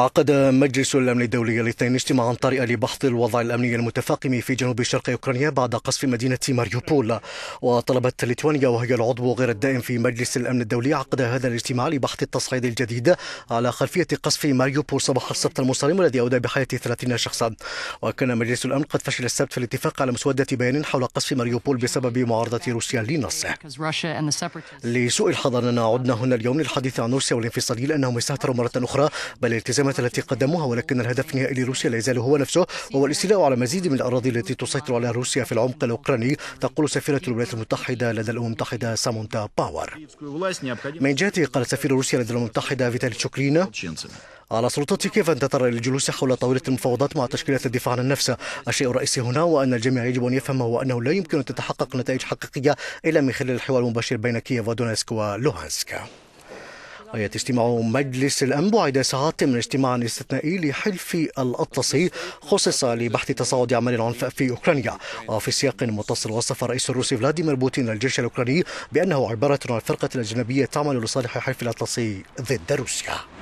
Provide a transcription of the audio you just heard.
عقد مجلس الأمن الدولي الاثنين اجتماعا طارئا لبحث الوضع الأمني المتفاقم في جنوب شرق أوكرانيا بعد قصف مدينة ماريوبول وطلبت ليتوانيا وهي العضو غير الدائم في مجلس الأمن الدولي عقد هذا الاجتماع لبحث التصعيد الجديد على خلفية قصف ماريوبول صباح السبت المصارم الذي أودى بحياة 30 شخصا وكان مجلس الأمن قد فشل السبت في الاتفاق على مسودة بيان حول قصف ماريوبول بسبب معارضة روسيا لنصه لسوء الحظ أننا عدنا هنا اليوم للحديث عن روسيا والانفصاليين لأنهم استهتروا مرة أخرى بل التزام الخدمات التي قدموها ولكن الهدف النهائي لروسيا لا يزال هو نفسه وهو الاستيلاء على مزيد من الأراضي التي تسيطر عليها روسيا في العمق الأوكراني تقول سفيرة الولايات المتحدة لدى الأمم المتحدة سامونتا باور من جهته قال سفير روسيا لدى الأمم المتحدة فيتالي شوكرينا على سلطتي كيف أن تترى للجلوس حول طاولة المفاوضات مع تشكيلات الدفاع عن النفس الشيء الرئيسي هنا وأن الجميع يجب أن يفهم هو أنه لا يمكن أن تتحقق نتائج حقيقية إلا من خلال الحوار المباشر بين كييف ودونيسك ولوهانسك ويتجتمع مجلس الأمن بعد ساعات من اجتماع استثنائي لحلف الأطلسي خصص لبحث تصاعد أعمال العنف في أوكرانيا وفي سياق متصل وصف الرئيس الروسي فلاديمير بوتين الجيش الأوكراني بأنه عبارة عن فرقة أجنبية تعمل لصالح حلف الأطلسي ضد روسيا